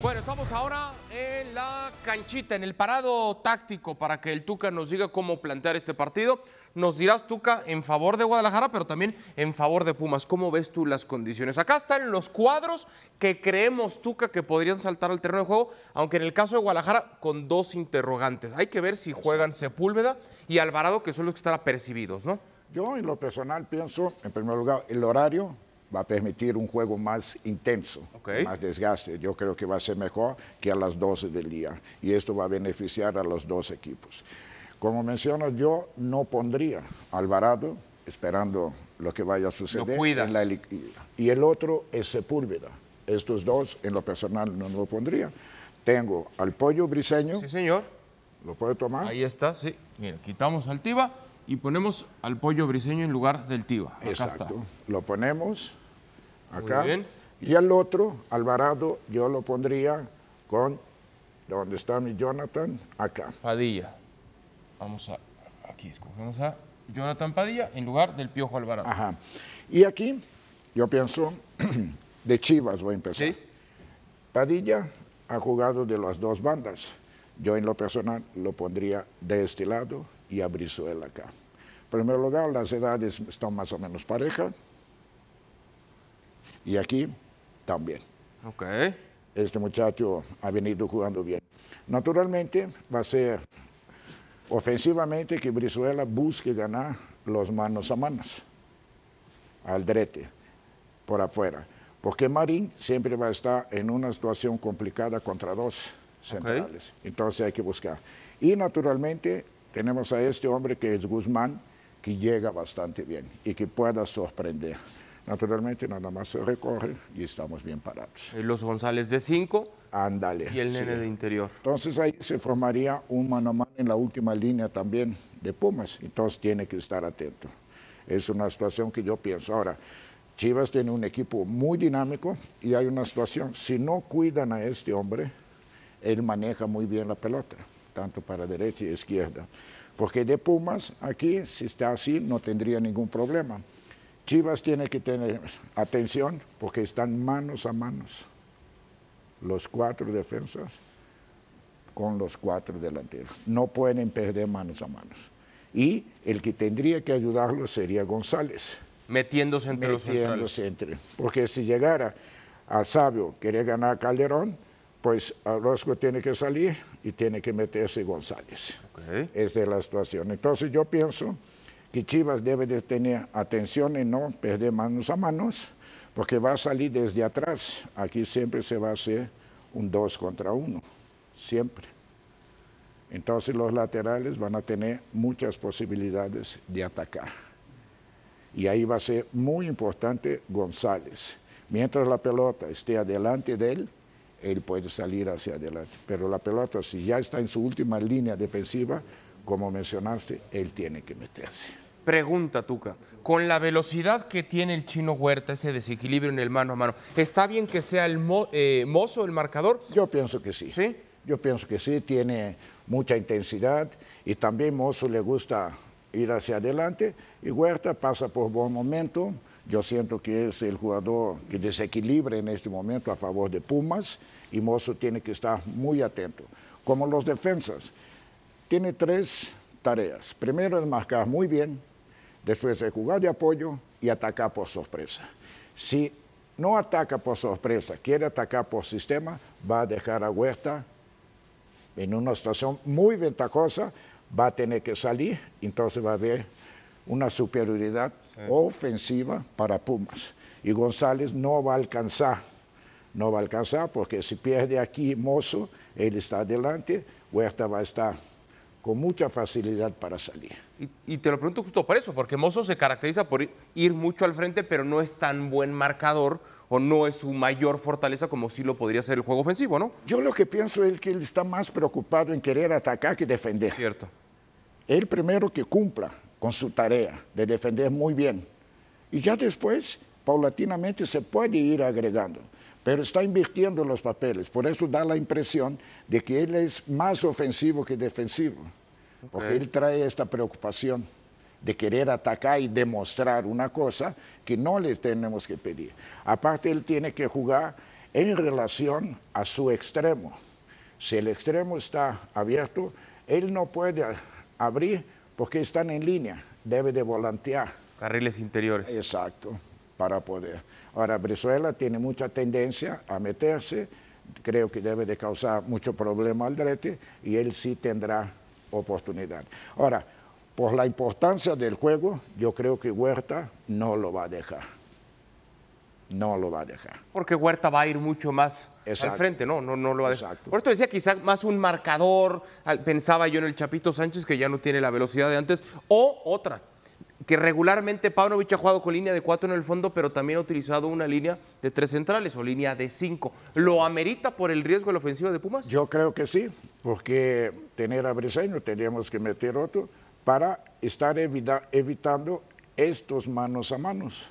Bueno, estamos ahora en la canchita, en el parado táctico para que el Tuca nos diga cómo plantear este partido. Nos dirás, Tuca, en favor de Guadalajara, pero también en favor de Pumas. ¿Cómo ves tú las condiciones? Acá están los cuadros que creemos, Tuca, que podrían saltar al terreno de juego, aunque en el caso de Guadalajara con dos interrogantes. Hay que ver si juegan Sepúlveda y Alvarado, que son los que están apercibidos, ¿no? Yo en lo personal pienso, en primer lugar, el horario va a permitir un juego más intenso, más desgaste. Yo creo que va a ser mejor que a las 12 del día y esto va a beneficiar a los dos equipos. Como mencionas, yo no pondría Alvarado esperando lo que vaya a suceder. En la, y el otro es Sepúlveda. Estos dos, en lo personal, no lo pondría. Tengo al pollo briseño. Sí, señor. ¿Lo puede tomar? Ahí está, sí. Mira, quitamos al tiba y ponemos al pollo briseño en lugar del tiba. Exacto. Está. Lo ponemos acá. Y al otro, Alvarado, yo lo pondría con donde está mi Jonathan, acá. Padilla. Vamos a, aquí escogemos a Jonathan Padilla en lugar del Piojo Alvarado. Ajá. Y aquí, yo pienso, de Chivas voy a empezar. ¿Sí? Padilla ha jugado de las dos bandas. Yo en lo personal lo pondría de este lado y a Brizuela acá. En primer lugar, las edades están más o menos parejas. Y aquí también. Este muchacho ha venido jugando bien. Naturalmente va a ser ofensivamente que Brizuela busque ganar los manos a manos, al drete, por afuera. Porque Marín siempre va a estar en una situación complicada contra dos centrales. Entonces hay que buscar. Y naturalmente tenemos a este hombre que es Guzmán, que llega bastante bien y que pueda sorprender naturalmente nada más se recorre y estamos bien parados. Eh, los González de 5. Ándale. Y el nene de interior. Entonces ahí se formaría un mano a mano en la última línea también de Pumas. Entonces tiene que estar atento. Es una situación que yo pienso. Ahora, Chivas tiene un equipo muy dinámico y hay una situación. Si no cuidan a este hombre, él maneja muy bien la pelota, tanto para derecha y izquierda. Porque de Pumas, aquí, si está así, no tendría ningún problema. Chivas tiene que tener atención porque están manos a manos los cuatro defensas con los cuatro delanteros. No pueden perder manos a manos. Y el que tendría que ayudarlos sería González. Metiéndose entre los centrales. Entre, porque si llegara a Sabio, quería ganar a Calderón, pues Orozco tiene que salir y tiene que meterse González. Okay. es la situación. Entonces yo pienso que Chivas debe de tener atención y no perder manos a manos, porque va a salir desde atrás. Aquí siempre se va a hacer un dos contra uno, siempre. Entonces los laterales van a tener muchas posibilidades de atacar. Y ahí va a ser muy importante González. Mientras la pelota esté adelante de él, él puede salir hacia adelante. Pero la pelota, si ya está en su última línea defensiva, como mencionaste, él tiene que meterse. Pregunta, Tuca, con la velocidad que tiene el chino Huerta, ese desequilibrio en el mano a mano, ¿está bien que sea el eh, mozo el marcador? Yo pienso que sí. ¿Sí? Yo pienso que sí, tiene mucha intensidad y también mozo le gusta ir hacia adelante y Huerta pasa por buen momento. Yo siento que es el jugador que desequilibra en este momento a favor de Pumas y Mozo tiene que estar muy atento. Como los defensas, tiene tres tareas. Primero, es marcar muy bien, después de jugar de apoyo y atacar por sorpresa. Si no ataca por sorpresa, quiere atacar por sistema, va a dejar a Huerta en una situación muy ventajosa, va a tener que salir, entonces va a haber una superioridad ofensiva para Pumas. Y González no va a alcanzar, no va a alcanzar porque si pierde aquí Mozo, él está adelante, Huerta va a estar con mucha facilidad para salir. Y, te lo pregunto justo por eso, porque Mozo se caracteriza por ir, ir, mucho al frente, pero no es tan buen marcador o no es su mayor fortaleza como sí lo podría ser el juego ofensivo, ¿no? Yo lo que pienso es que él está más preocupado en querer atacar que defender. Cierto. Él primero que cumpla con su tarea de defender muy bien. Y ya después, paulatinamente, se puede ir agregando pero está invirtiendo los papeles, por eso da la impresión de que él es más ofensivo que defensivo, porque él trae esta preocupación de querer atacar y demostrar una cosa que no le tenemos que pedir. Aparte, él tiene que jugar en relación a su extremo. Si el extremo está abierto, él no puede abrir porque están en línea, debe de volantear. Carriles interiores. Exacto para poder. Ahora, Brizuela tiene mucha tendencia a meterse, creo que debe de causar mucho problema al Drete y él sí tendrá oportunidad. Ahora, por la importancia del juego, yo creo que Huerta no lo va a dejar. No lo va a dejar. Porque Huerta va a ir mucho más al frente, ¿no? No, lo va a dejar. Por esto decía quizás más un marcador, pensaba yo en el Chapito Sánchez, que ya no tiene la velocidad de antes, o otra, que regularmente Pavlovich ha jugado con línea de cuatro en el fondo, pero también ha utilizado una línea de tres centrales o línea de cinco. ¿Lo amerita por el riesgo de la ofensiva de Pumas? Yo creo que sí, porque tener a Briseño teníamos que meter otro para estar evitando estos manos a manos.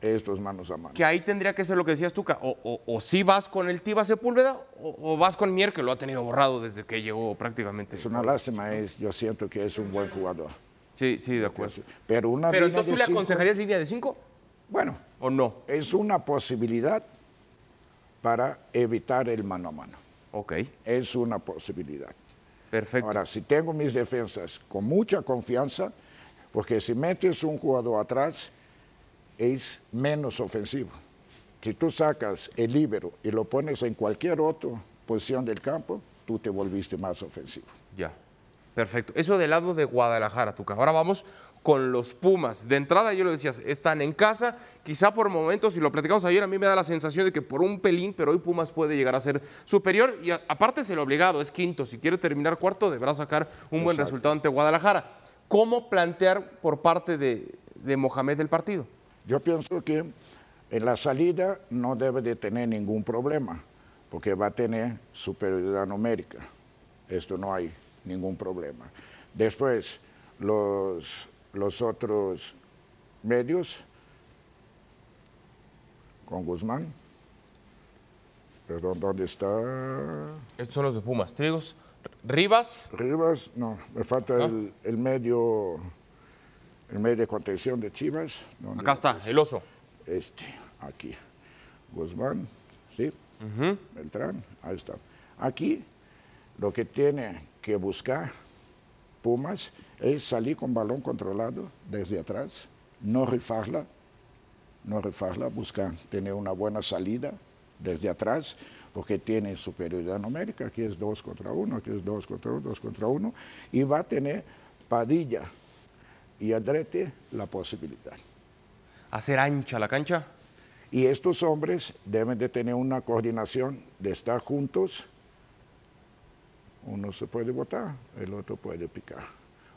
Estos manos a manos. Que ahí tendría que ser lo que decías tú, o, o, si vas con el Tiba Sepúlveda o, vas con Mier, que lo ha tenido borrado desde que llegó prácticamente. Es una lástima, es, yo siento que es un buen jugador. Sí, sí, de acuerdo. Pero, una Pero entonces tú le aconsejarías línea de 5? Bueno. ¿O no? Es una posibilidad para evitar el mano a mano. Ok. Es una posibilidad. Perfecto. Ahora, si tengo mis defensas con mucha confianza, porque si metes un jugador atrás, es menos ofensivo. Si tú sacas el líbero y lo pones en cualquier otra posición del campo, tú te volviste más ofensivo. Ya. Perfecto. Eso del lado de Guadalajara, Tuca. Ahora vamos con los Pumas. De entrada, yo lo decías, están en casa, quizá por momentos, si lo platicamos ayer, a mí me da la sensación de que por un pelín, pero hoy Pumas puede llegar a ser superior. Y aparte es el obligado, es quinto. Si quiere terminar cuarto, deberá sacar un buen resultado ante Guadalajara. ¿Cómo plantear por parte de, de Mohamed el partido? Yo pienso que en la salida no debe de tener ningún problema, porque va a tener superioridad numérica. Esto no hay ningún problema. Después, los, los otros medios, con Guzmán, perdón, ¿dónde está? Estos son los de Pumas, Trigos, Rivas. Rivas, no, me falta el, medio, el medio de contención de Chivas. Acá está, el oso. Este, aquí, Guzmán, ¿sí? Beltrán, ahí está. Aquí lo que tiene que buscar Pumas es salir con balón controlado desde atrás, no rifarla, no rifarla, buscar tener una buena salida desde atrás, porque tiene superioridad numérica, aquí es 2 contra uno, aquí es 2 contra 1, 2 contra uno, y va a tener Padilla y Adrete la posibilidad. ¿Hacer ancha la cancha? Y estos hombres deben de tener una coordinación de estar juntos, uno se puede botar, el otro puede picar.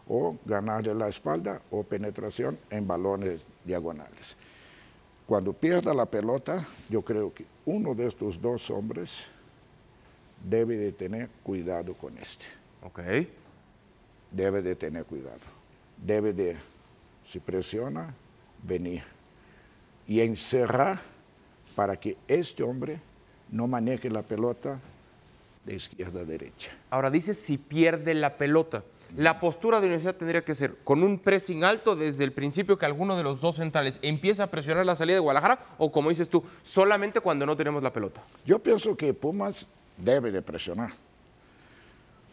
O ganar de la espalda o penetración en balones diagonales. Cuando pierda la pelota, yo creo que uno de estos dos hombres debe de tener cuidado con este. Debe de tener cuidado. Debe de, si presiona, venir. Y encerrar para que este hombre no maneje la pelota de izquierda a derecha. Ahora dice si pierde la pelota. La postura de Universidad tendría que ser con un pressing alto desde el principio que alguno de los dos centrales empieza a presionar la salida de Guadalajara o como dices tú, solamente cuando no tenemos la pelota. Yo pienso que Pumas debe de presionar.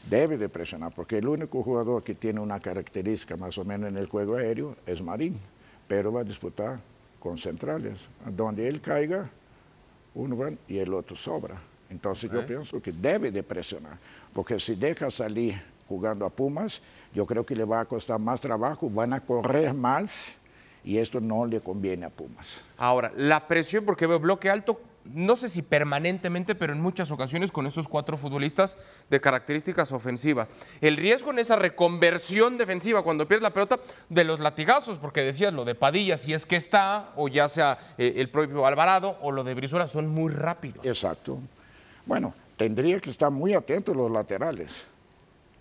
Debe de presionar porque el único jugador que tiene una característica más o menos en el juego aéreo es Marín, pero va a disputar con centrales. Donde él caiga, uno va y el otro sobra. Entonces yo pienso que debe de presionar, porque si deja salir jugando a Pumas, yo creo que le va a costar más trabajo, van a correr más y esto no le conviene a Pumas. Ahora, la presión, porque veo bloque alto, no sé si permanentemente, pero en muchas ocasiones con esos cuatro futbolistas de características ofensivas. El riesgo en esa reconversión defensiva cuando pierdes la pelota de los latigazos, porque decías lo de Padilla, si es que está, o ya sea eh, el propio Alvarado, o lo de Brisura son muy rápidos. Exacto. Bueno, tendría que estar muy atentos los laterales,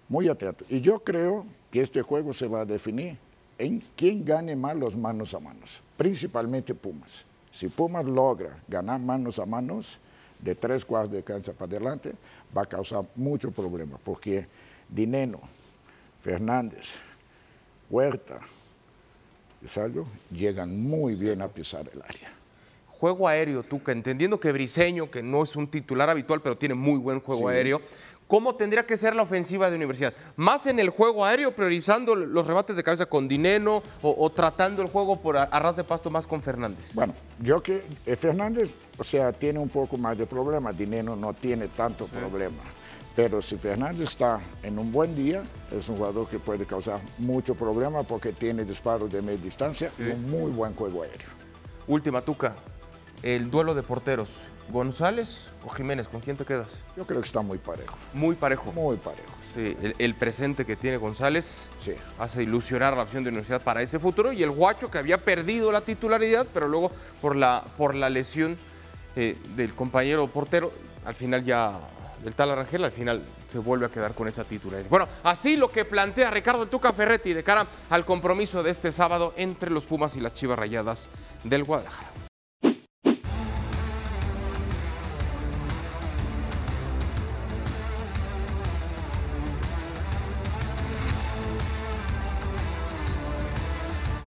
muy atentos. Y yo creo que este juego se va a definir en quién gane más los manos a manos, principalmente Pumas. Si Pumas logra ganar manos a manos de tres cuartos de cancha para adelante, va a causar mucho problema, porque Dineno, Fernández, Huerta, Salvo, llegan muy bien a pisar el área juego aéreo, Tuca, entendiendo que Briseño, que no es un titular habitual, pero tiene muy buen juego aéreo, ¿cómo tendría que ser la ofensiva de universidad? ¿Más en el juego aéreo, priorizando los rebates de cabeza con Dineno o, tratando el juego por arras de pasto más con Fernández? Bueno, yo que eh, Fernández, o sea, tiene un poco más de problema, Dineno no tiene tanto problema. Pero si Fernández está en un buen día, es un jugador que puede causar mucho problema porque tiene disparos de media distancia y un muy buen juego aéreo. Última, Tuca el duelo de porteros, ¿González o Jiménez? ¿Con quién te quedas? Yo creo que está muy parejo. Muy parejo. Muy parejo. Sí, el, presente que tiene González hace ilusionar la opción de universidad para ese futuro y el guacho que había perdido la titularidad, pero luego por la, por la lesión eh, del compañero portero, al final ya del tal Arangel, al final se vuelve a quedar con esa titularidad. Bueno, así lo que plantea Ricardo Tuca Ferretti de cara al compromiso de este sábado entre los Pumas y las Chivas Rayadas del Guadalajara.